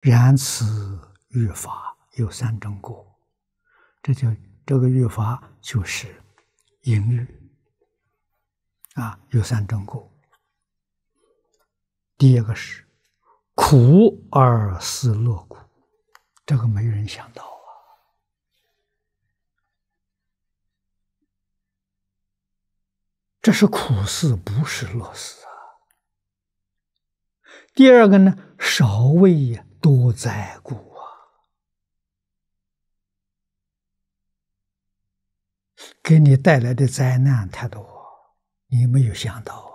然此欲法有三种果，这叫这个欲法就是淫欲啊，有三种果。第一个是苦而思乐苦，这个没人想到啊，这是苦思，不是乐思啊。第二个呢，少味也。多灾故啊，给你带来的灾难太多，你没有想到啊。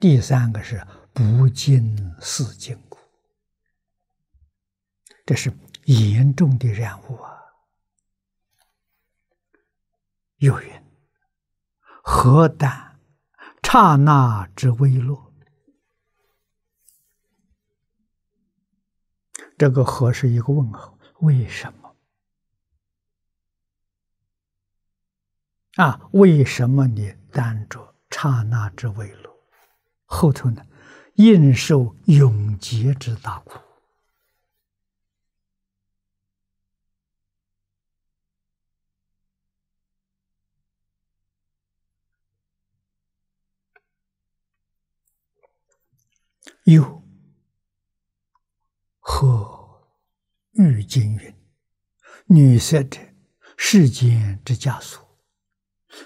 第三个是不尽四净故，这是严重的任务啊。有云何当刹那之微落？这个“和”是一个问号？为什么？啊，为什么你担着刹那之未乐？后头呢，应受永劫之大苦。有。和欲境云，女色者，世间之枷锁，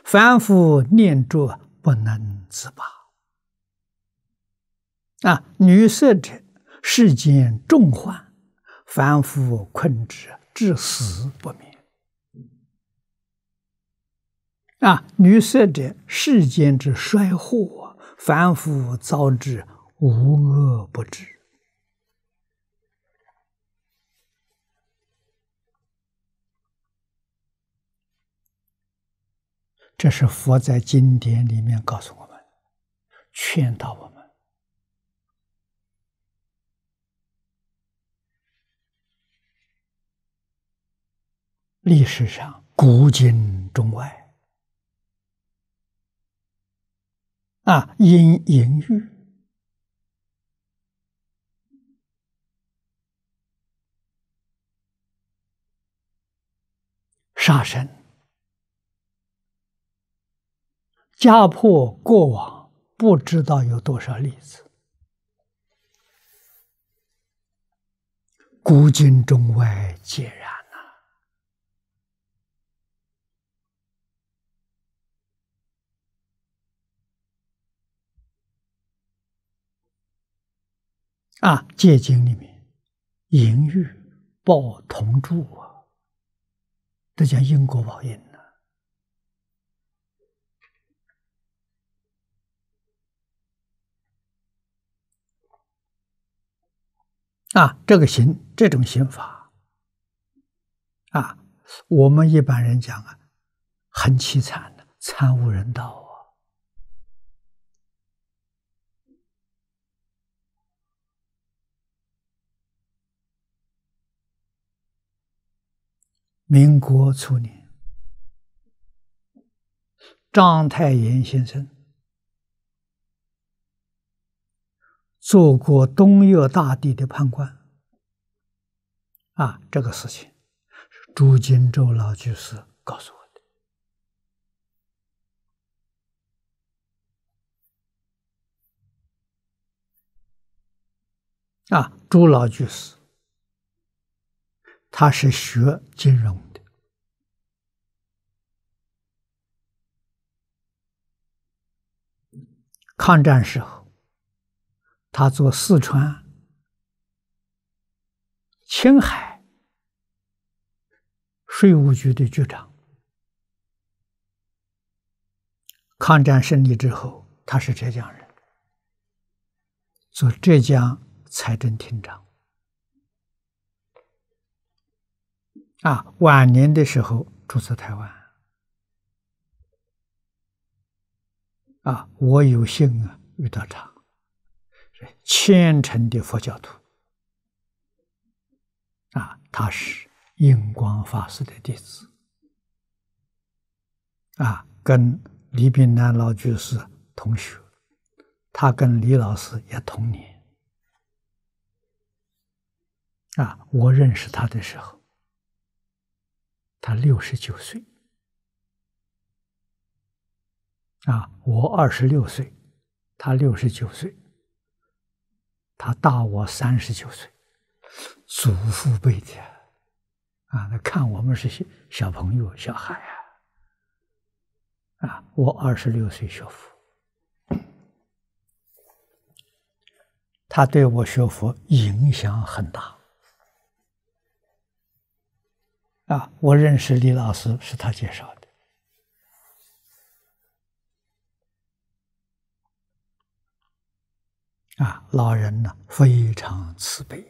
凡夫念着不能自拔。啊，女色者，世间重患，凡夫困之至死不眠。啊，女色者，世间之衰祸，凡夫遭之无恶不至。这是佛在经典里面告诉我们、劝导我们。历史上，古今中外，啊，因淫欲杀生。家破过往，不知道有多少例子。古今中外皆然呐！啊，戒经里面，淫欲报同住啊，这叫因果报应。啊，这个刑，这种刑法，啊，我们一般人讲啊，很凄惨的，惨无人道啊。民国初年，章太炎先生。做过东岳大帝的判官，啊，这个事情是朱金周老居士告诉我的。啊，朱老居士，他是学金融的，抗战时候。他做四川、青海税务局的局长。抗战胜利之后，他是浙江人，做浙江财政厅长。啊，晚年的时候住在台湾。啊，我有幸啊遇到他。虔诚的佛教徒啊，他是印光法师的弟子啊，跟李炳南老居士同学，他跟李老师也同年啊。我认识他的时候，他六十九岁啊，我二十六岁，他六十九岁。他大我三十九岁，祖父辈的，啊，他看我们是小小朋友、小孩啊，啊，我二十六岁学佛，他对我学佛影响很大，啊，我认识李老师是他介绍的。啊，老人呢非常慈悲。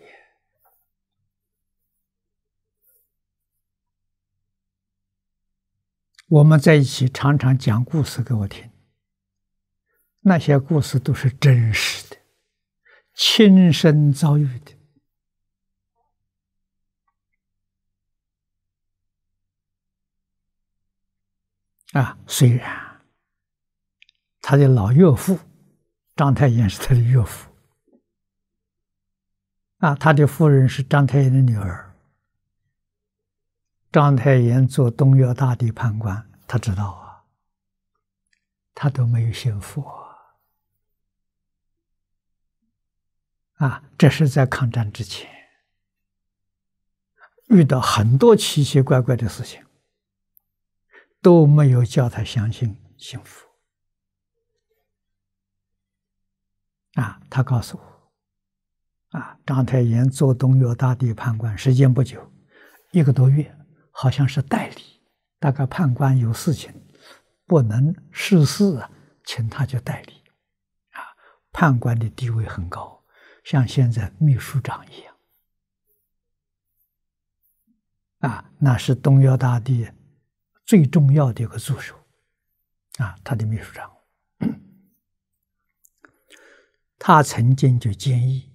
我们在一起常常讲故事给我听，那些故事都是真实的，亲身遭遇的。啊，虽然他的老岳父。章太炎是他的岳父啊，他的夫人是章太炎的女儿。章太炎做东岳大帝判官，他知道啊，他都没有信佛啊。啊，这是在抗战之前，遇到很多奇奇怪怪的事情，都没有叫他相信信佛。啊，他告诉我，啊，章太炎做东岳大帝判官时间不久，一个多月，好像是代理。大概判官有事情不能事事啊，请他去代理。啊，判官的地位很高，像现在秘书长一样。啊，那是东岳大帝最重要的一个助手。啊，他的秘书长。他曾经就建议，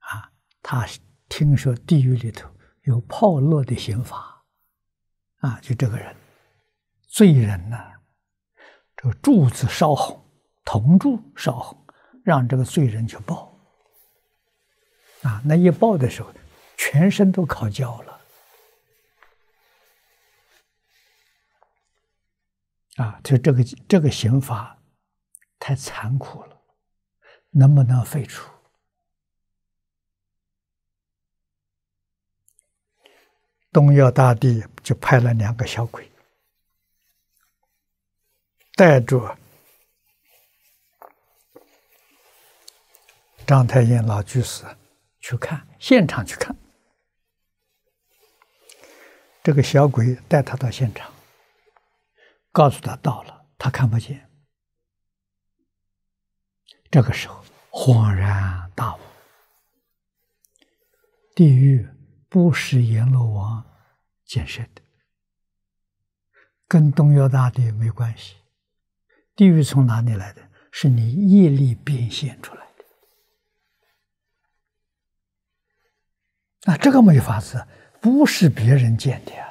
啊，他听说地狱里头有炮烙的刑罚，啊，就这个人，罪人呢，这个柱子烧红，铜柱烧红，让这个罪人去报，啊，那一报的时候，全身都烤焦了，啊，就这个这个刑罚太残酷了。能不能废除？东岳大帝就派了两个小鬼，带着张太炎老居士去看现场，去看。这个小鬼带他到现场，告诉他到了，他看不见。这个时候恍然大悟，地狱不是阎罗王建设的，跟东岳大帝没关系。地狱从哪里来的？是你业力变现出来的。啊，这个没法子，不是别人建的啊，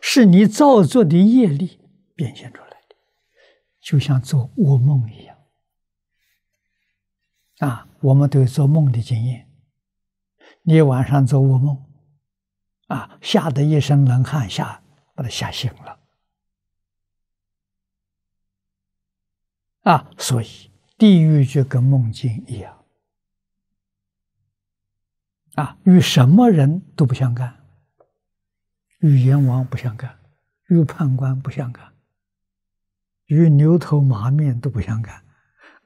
是你造作的业力变现出来的，就像做噩梦一样。啊，我们都有做梦的经验。你晚上做噩梦，啊，吓得一身冷汗，吓把他吓醒了。啊，所以地狱就跟梦境一样。啊，与什么人都不相干，与阎王不相干，与判官不相干，与牛头马面都不相干。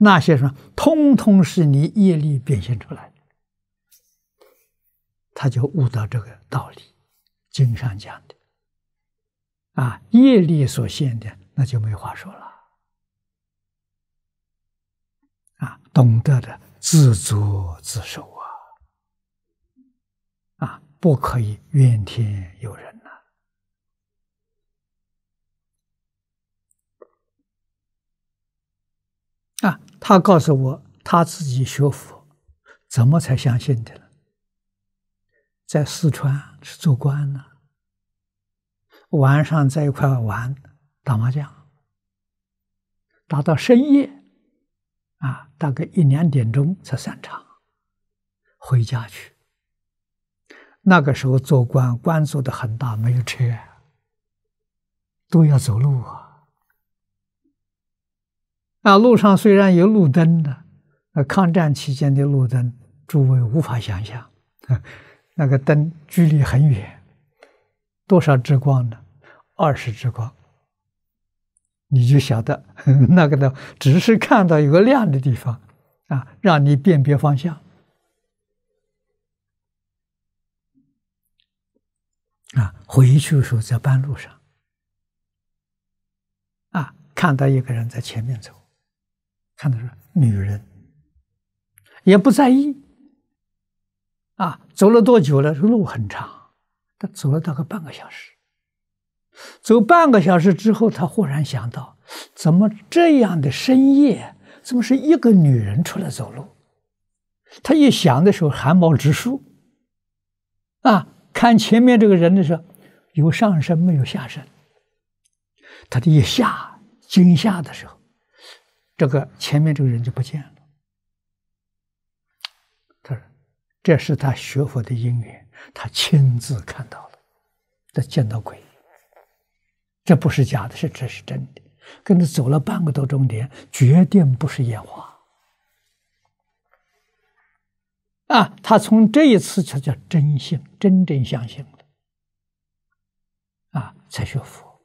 那些什么，通通是你业力变现出来的，他就悟到这个道理，经上讲的。啊，业力所现的，那就没话说了。啊，懂得的自作自受啊，啊，不可以怨天尤人。啊，他告诉我他自己学佛，怎么才相信的了？在四川是做官呢，晚上在一块玩打麻将，打到深夜，啊，大概一两点钟才散场，回家去。那个时候做官，官做的很大，没有车，都要走路啊。啊，路上虽然有路灯的，啊，抗战期间的路灯，诸位无法想象，那个灯距离很远，多少支光呢？二十支光，你就晓得 那个的，只是看到有个亮的地方啊，让你辨别方向。啊，回去的时候在半路上，啊，看到一个人在前面走。看到是女人，也不在意，啊，走了多久了？说路很长，他走了大概半个小时。走半个小时之后，他忽然想到，怎么这样的深夜，怎么是一个女人出来走路？他一想的时候，汗毛直竖。啊，看前面这个人的时候，有上身没有下身？他的一下惊吓的时候。这个前面这个人就不见了。他说：“这是他学佛的因缘，他亲自看到了，他见到鬼，这不是假的，是这是真的。跟他走了半个多钟点，绝对不是烟花。”啊，他从这一次才叫真性、真真相性的，啊，才学佛。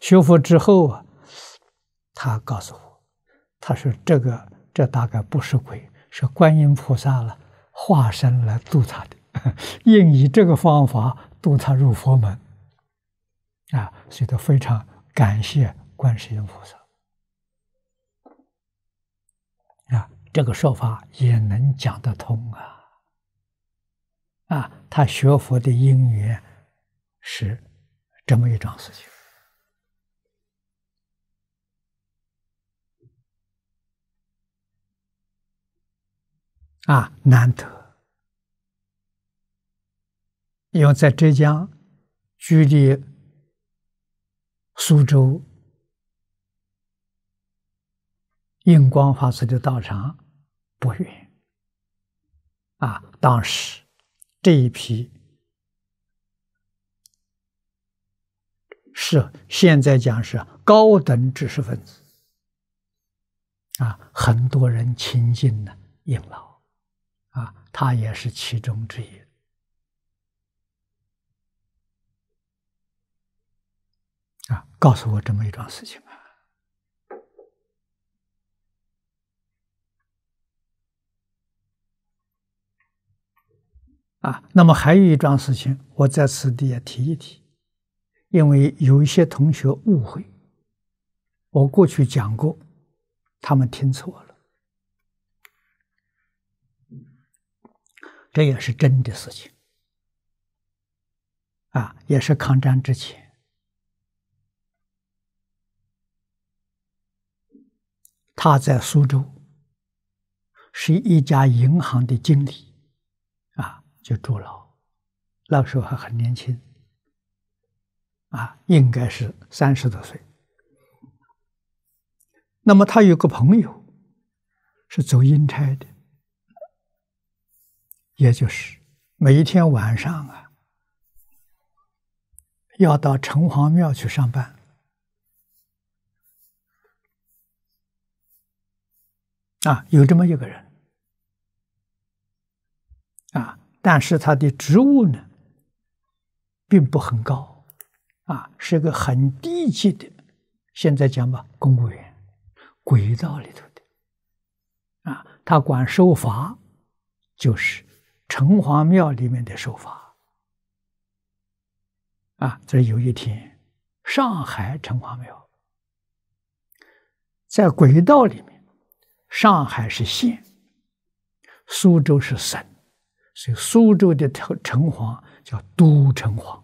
学佛之后啊，他告诉我。他说：“这个，这大概不是鬼，是观音菩萨了，化身来度他的，应以这个方法度他入佛门。”啊，所以他非常感谢观世音菩萨。啊，这个说法也能讲得通啊。啊，他学佛的因缘是这么一桩事情。啊，难得，因为在浙江，距离苏州印光法师的道场不远。啊，当时这一批是现在讲是高等知识分子啊，很多人亲近的应老。啊，他也是其中之一。啊，告诉我这么一桩事情啊！啊，那么还有一桩事情，我在此地也提一提，因为有一些同学误会，我过去讲过，他们听错了。这也是真的事情，啊，也是抗战之前，他在苏州，是一家银行的经理，啊，就坐牢，那时候还很年轻，啊，应该是三十多岁。那么他有个朋友，是走阴差的。也就是每一天晚上啊，要到城隍庙去上班啊，有这么一个人啊，但是他的职务呢，并不很高啊，是个很低级的，现在讲吧，公务员轨道里头的啊，他管受罚，就是。城隍庙里面的受法啊，这有一天，上海城隍庙在轨道里面。上海是县，苏州是省，所以苏州的城城隍叫都城隍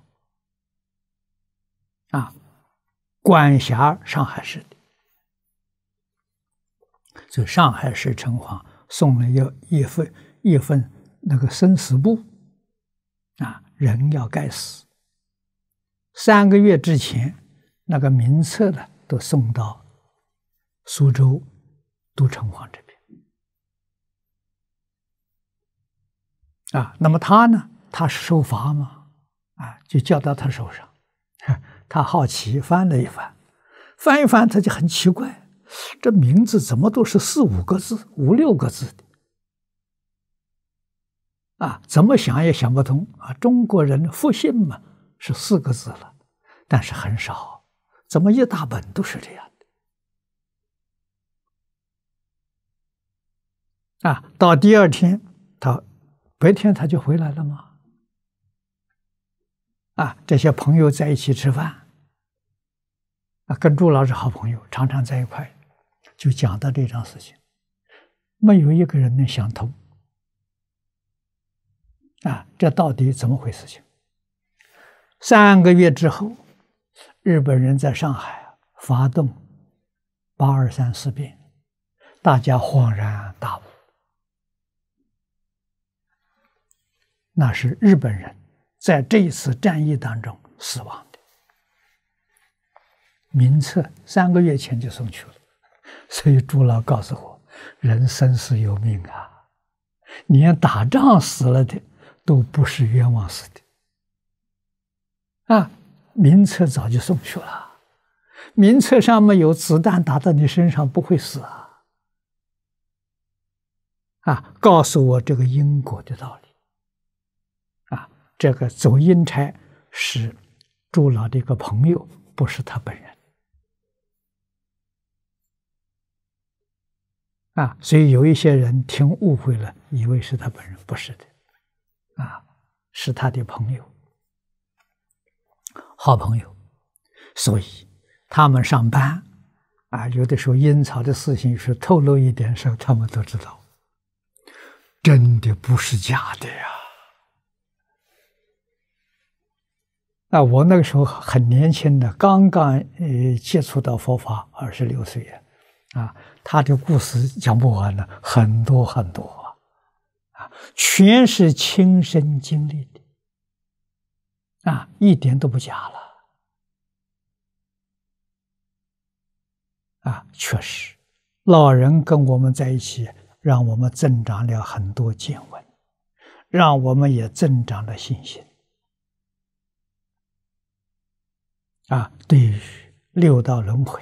啊，管辖上海市的。就上海市城隍送了要一份一份。那个生死簿啊，人要该死。三个月之前，那个名册呢都送到苏州都城隍这边啊。那么他呢？他是受罚嘛？啊，就交到他手上。他好奇翻了一翻，翻一翻他就很奇怪，这名字怎么都是四五个字、五六个字的？啊，怎么想也想不通啊！中国人复姓嘛，是四个字了，但是很少，怎么一大本都是这样的？啊，到第二天他白天他就回来了吗？啊，这些朋友在一起吃饭，啊，跟朱老师好朋友，常常在一块，就讲到这张事情，没有一个人能想通。啊，这到底怎么回事？情三个月之后，日本人在上海发动八二三事变，大家恍然大悟，那是日本人在这一次战役当中死亡的名册，三个月前就送去了。所以朱老告诉我，人生死由命啊，连打仗死了的。都不是冤枉死的啊！名册早就送去了，名册上面有子弹打到你身上不会死啊！啊，告诉我这个因果的道理啊！这个走阴差是朱老的一个朋友，不是他本人啊！所以有一些人听误会了，以为是他本人，不是的。啊，是他的朋友，好朋友，所以他们上班啊，有的时候阴曹的事情是透露一点时候，他们都知道，真的不是假的呀。那我那个时候很年轻的，刚刚呃接触到佛法，二十六岁啊，他的故事讲不完的，很多很多。啊，全是亲身经历的，啊，一点都不假了。啊，确实，老人跟我们在一起，让我们增长了很多见闻，让我们也增长了信心。啊，对于六道轮回，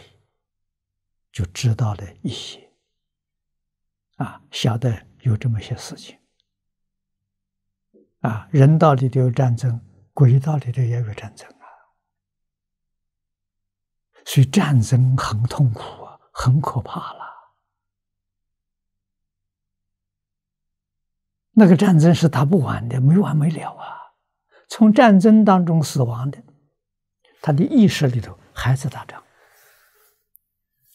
就知道了一些，啊，晓得有这么些事情。啊，人道里都有战争，鬼道里头也有战争啊。所以战争很痛苦啊，很可怕了。那个战争是打不完的，没完没了啊。从战争当中死亡的，他的意识里头还在打仗。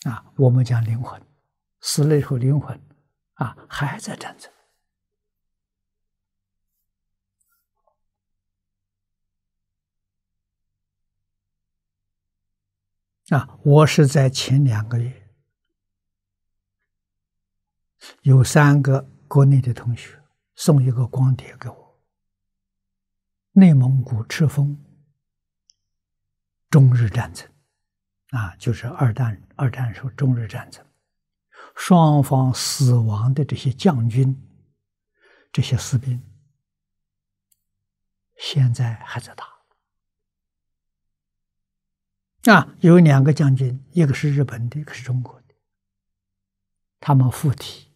啊，我们讲灵魂，死了以后灵魂，啊，还在战争。啊，我是在前两个月，有三个国内的同学送一个光碟给我。内蒙古赤峰。中日战争，啊，就是二战二战时候中日战争，双方死亡的这些将军，这些士兵，现在还在打。啊，有两个将军，一个是日本的，一个是中国的。他们附体，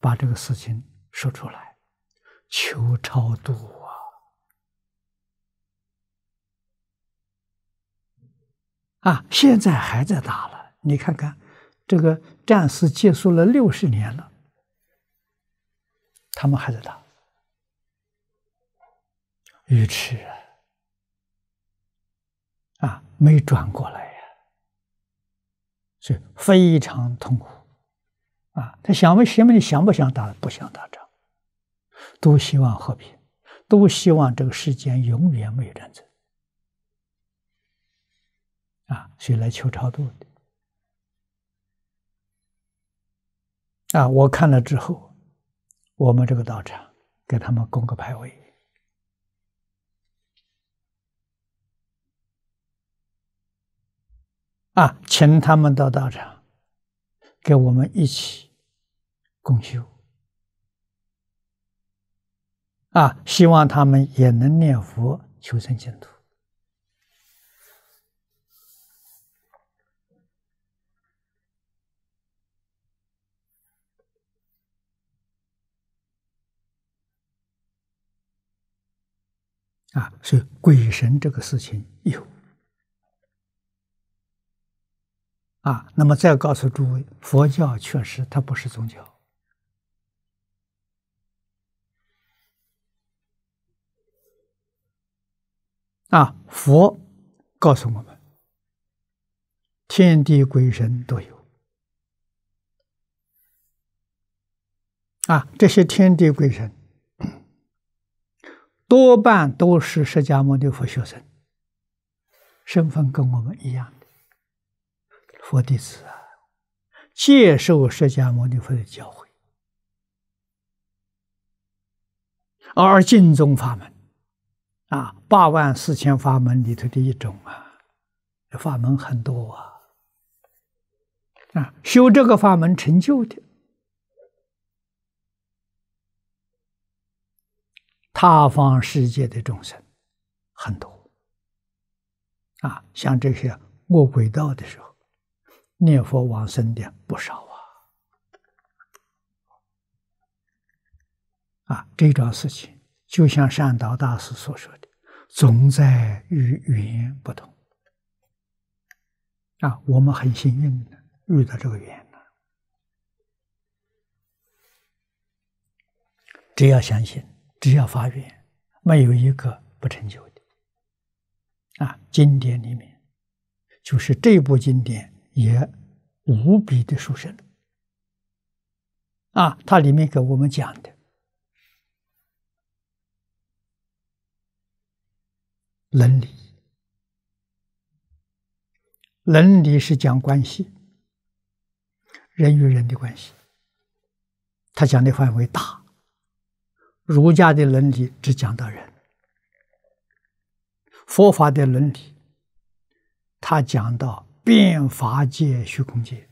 把这个事情说出来，求超度啊！啊，现在还在打了，你看看，这个战事结束了六十年了，他们还在打，愚痴啊！没转过来呀，所以非常痛苦，啊！他想问什么？你想不想打？不想打仗，都希望和平，都希望这个世间永远没有战争，啊！是来求超度的，啊！我看了之后，我们这个道场给他们供个牌位。啊，请他们到道场，跟我们一起共修。啊，希望他们也能念佛求生净土。啊，所以鬼神这个事情有。啊，那么再告诉诸位，佛教确实它不是宗教。啊，佛告诉我们，天地鬼神都有。啊，这些天地鬼神多半都是释迦牟尼佛学生，身份跟我们一样的。佛弟子啊，接受释迦牟尼佛的教诲，而尽宗法门啊，八万四千法门里头的一种啊，法门很多啊，啊，修这个法门成就的，他方世界的众生很多啊，像这些卧轨道的时候。念佛往生的不少啊！啊，这桩事情就像善导大师所说的，“总在语言不同”，啊，我们很幸运的遇到这个缘了。只要相信，只要发愿，没有一个不成就的。啊，经典里面就是这部经典。也无比的殊胜啊！它里面给我们讲的伦理，伦理是讲关系，人与人的关系。他讲的范围大，儒家的伦理只讲到人，佛法的伦理，他讲到。变法界、虚空界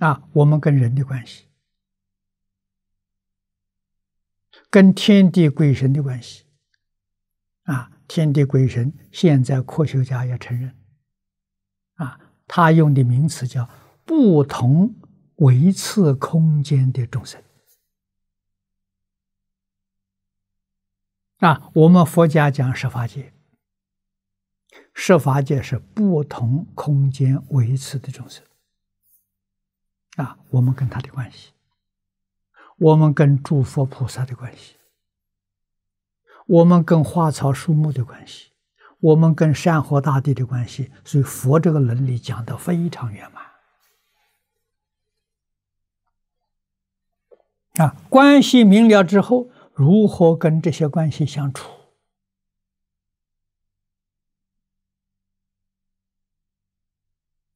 啊，我们跟人的关系，跟天地鬼神的关系啊，天地鬼神现在科学家也承认啊，他用的名词叫不同维次空间的众生啊，我们佛家讲十法界。设法界是不同空间维持的众生啊，我们跟他的关系，我们跟诸佛菩萨的关系，我们跟花草树木的关系，我们跟山河大地的关系，所以佛这个能力讲的非常圆满啊。关系明了之后，如何跟这些关系相处？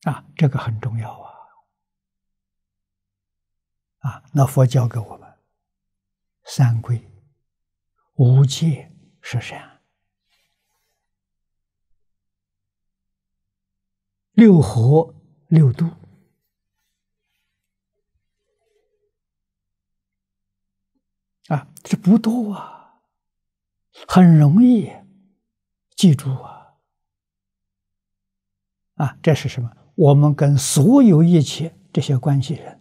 啊，这个很重要啊！啊，那佛教给我们三规五戒是这样。六合六度啊，这不多啊，很容易记住啊！啊，这是什么？我们跟所有一切这些关系人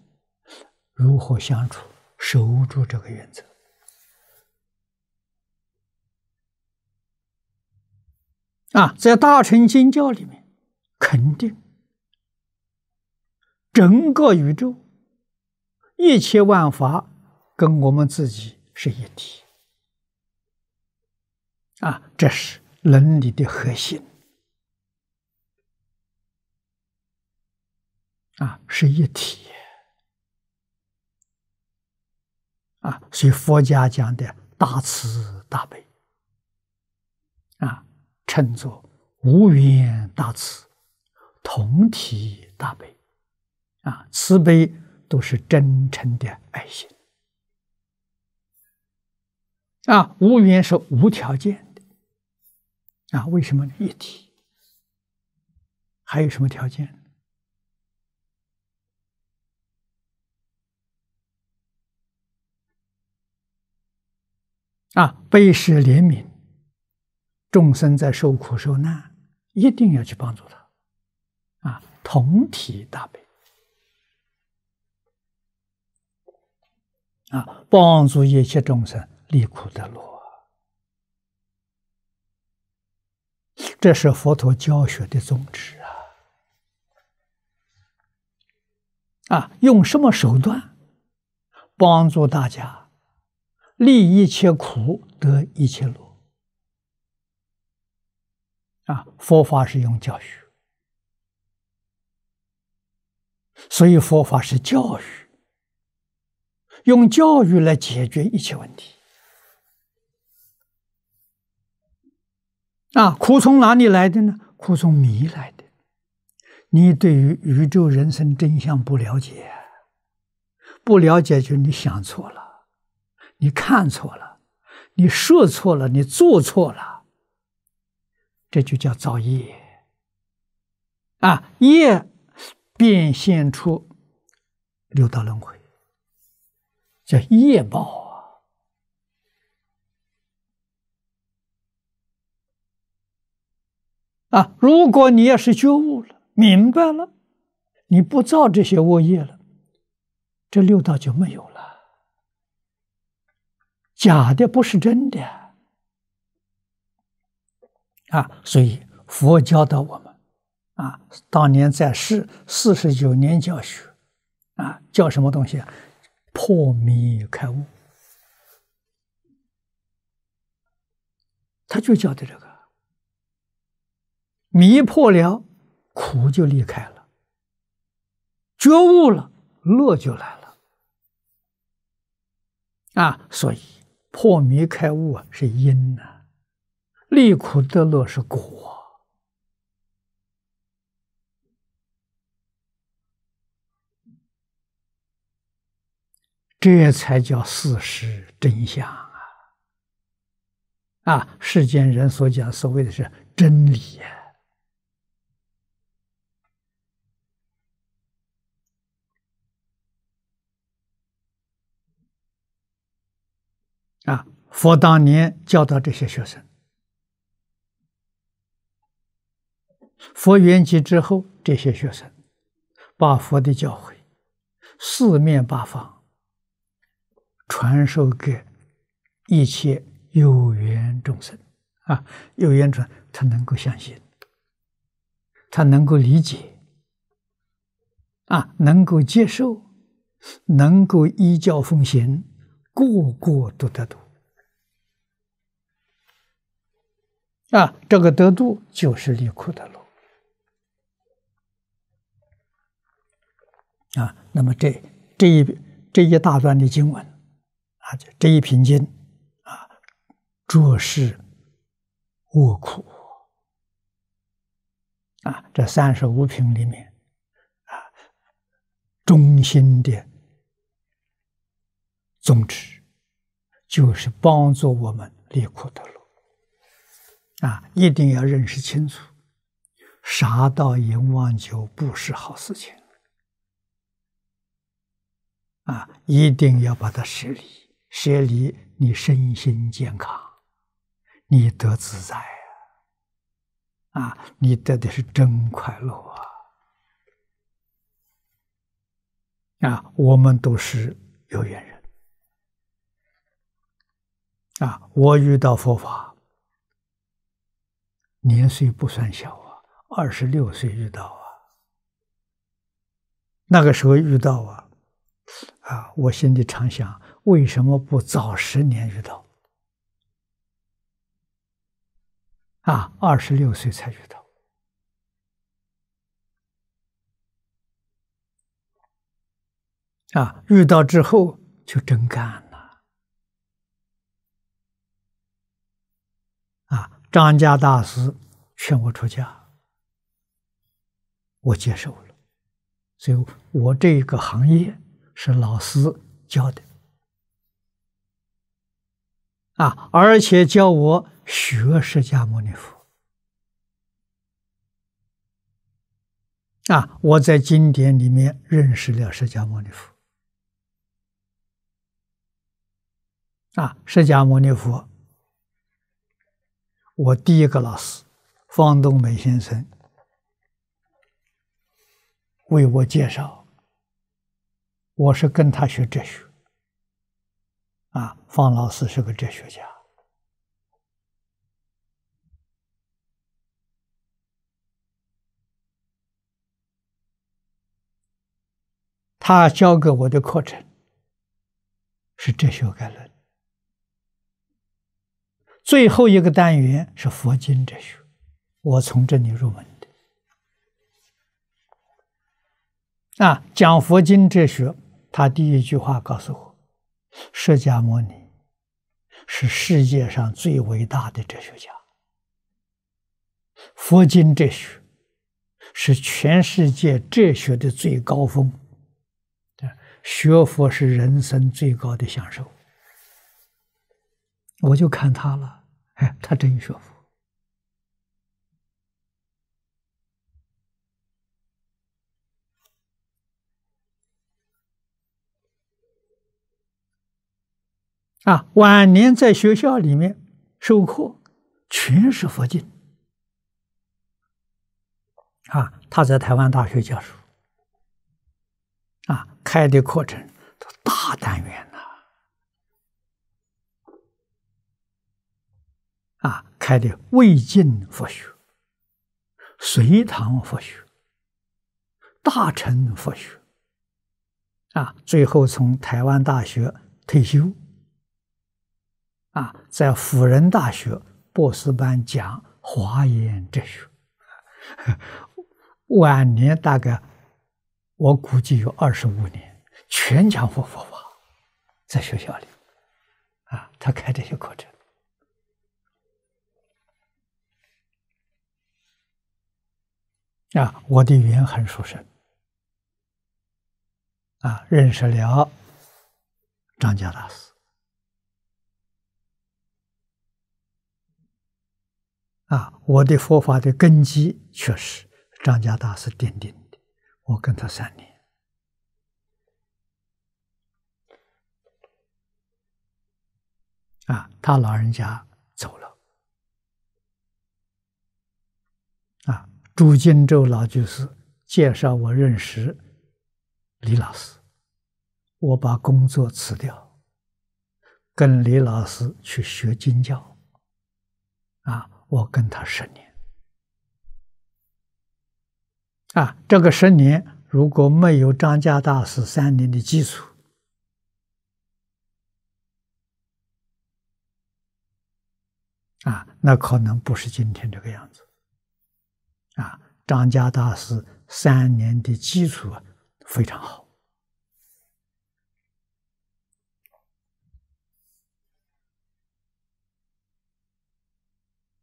如何相处？守住这个原则啊，在大乘经教里面，肯定整个宇宙一切万法跟我们自己是一体啊，这是伦理的核心。啊，是一体啊，所以佛家讲的大慈大悲啊，称作无缘大慈，同体大悲啊，慈悲都是真诚的爱心啊，无缘是无条件的啊，为什么呢？一体？还有什么条件？啊，悲施怜悯，众生在受苦受难，一定要去帮助他。啊，同体大悲，啊，帮助一切众生离苦得乐，这是佛陀教学的宗旨啊！啊，用什么手段帮助大家？利一切苦，得一切乐。啊，佛法是用教学，所以佛法是教育，用教育来解决一切问题。啊，苦从哪里来的呢？苦从迷来的。你对于宇宙人生真相不了解，不了解就你想错了。你看错了，你说错了，你做错了，这就叫造业啊！业变现出六道轮回，叫业报啊！啊，如果你要是觉悟了，明白了，你不造这些恶业了，这六道就没有了。假的不是真的啊，所以佛教导我们啊，当年在世四十九年教学啊，叫什么东西啊？破迷开悟，他就教的这个。迷破了，苦就离开了；觉悟了，乐就来了。啊，所以。破迷开悟啊，是因呐；利苦得乐是果，这才叫事实真相啊！啊，世间人所讲所谓的是真理。啊！佛当年教导这些学生，佛圆寂之后，这些学生把佛的教诲四面八方传授给一切有缘众生。啊，有缘者他能够相信，他能够理解，啊，能够接受，能够依教奉行。个个都得度啊！这个得度就是离苦的路啊。那么这这一这一大段的经文啊，这一品经啊，着是卧苦啊，这三十五品里面啊，中心的。宗旨就是帮助我们离苦得乐啊！一定要认识清楚，杀到阎王就不是好事情啊！一定要把它舍离，舍离你身心健康，你得自在啊！你得的是真快乐啊！啊，我们都是有缘人。啊，我遇到佛法，年岁不算小啊，二十六岁遇到啊。那个时候遇到啊，啊，我心里常想，为什么不早十年遇到？啊，二十六岁才遇到。啊，遇到之后就真干。了。张家大师劝我出家，我接受了。所以，我这个行业是老师教的啊，而且教我学释迦牟尼佛啊。我在经典里面认识了释迦牟尼佛啊，释迦牟尼佛。我第一个老师，方东美先生为我介绍，我是跟他学哲学。啊，方老师是个哲学家，他教给我的课程是《哲学概论》。最后一个单元是佛经哲学，我从这里入门的。啊，讲佛经哲学，他第一句话告诉我，释迦牟尼是世界上最伟大的哲学家，佛经哲学是全世界哲学的最高峰，学佛是人生最高的享受，我就看他了。哎，他真学佛啊！晚年在学校里面授课，全是佛经啊。他在台湾大学教书啊，开的课程都大单元。开的魏晋佛学、隋唐佛学、大乘佛学啊，最后从台湾大学退休啊，在辅仁大学博士班讲华严哲学，晚年大概我估计有二十五年，全讲过佛法，在学校里啊，他开这些课程。啊，我的语言很熟识。啊，认识了张家大师。啊，我的佛法的根基，确实张家大师奠定的。我跟他三年。啊，他老人家走了。啊。朱金洲老居士介绍我认识李老师，我把工作辞掉，跟李老师去学经教。啊，我跟他十年。啊，这个十年如果没有张家大师三年的基础，啊，那可能不是今天这个样子。啊，张家大师三年的基础啊非常好，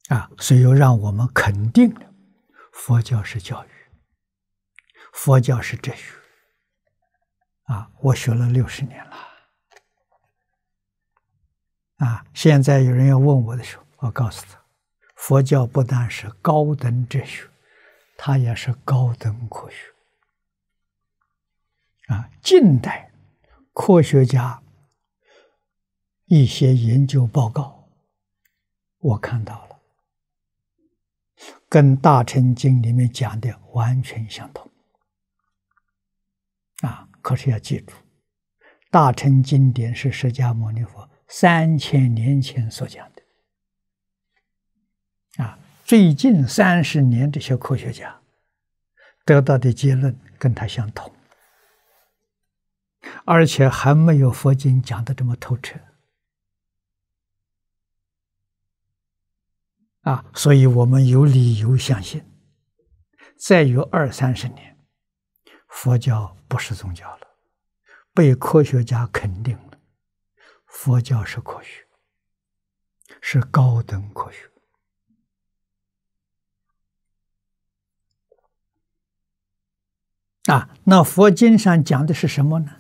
啊，所以又让我们肯定了佛教是教育，佛教是哲学。啊，我学了六十年了，啊，现在有人要问我的时候，我告诉他，佛教不但是高等哲学。它也是高等科学啊！近代科学家一些研究报告，我看到了，跟大乘经里面讲的完全相同啊！可是要记住，大乘经典是释迦牟尼佛三千年前所讲。最近三十年，这些科学家得到的结论跟他相同，而且还没有佛经讲的这么透彻啊！所以我们有理由相信，再有二三十年，佛教不是宗教了，被科学家肯定了，佛教是科学，是高等科学。啊，那佛经上讲的是什么呢？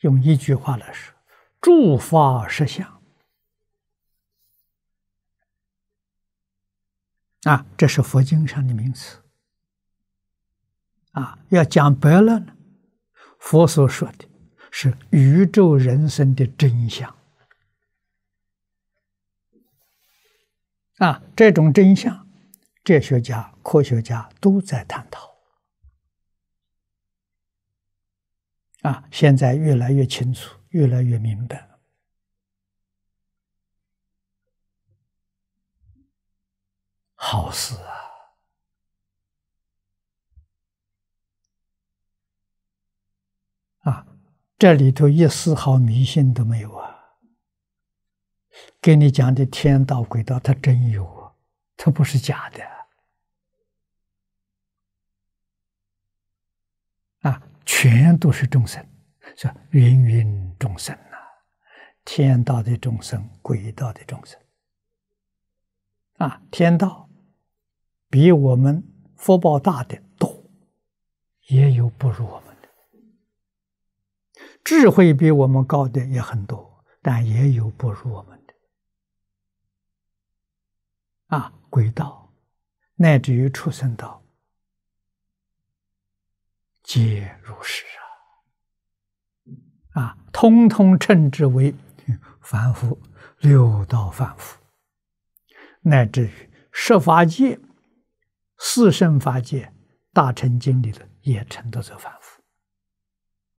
用一句话来说，诸法实相。啊，这是佛经上的名词。啊，要讲白了呢，佛所说的，是宇宙人生的真相。啊，这种真相，哲学家、科学家都在探讨。啊，现在越来越清楚，越来越明白，好事啊！啊，这里头一丝毫迷信都没有啊！给你讲的天道、鬼道，它真有啊，它不是假的。全都是众生，吧？芸芸众生呐。天道的众生，鬼道的众生，啊，天道比我们福报大的多，也有不如我们的；智慧比我们高的也很多，但也有不如我们的。啊，轨道，乃至于畜生道。皆如是啊，啊，通通称之为凡夫，六道凡夫，乃至于十法界、四圣法界、大乘经里的也称得做凡。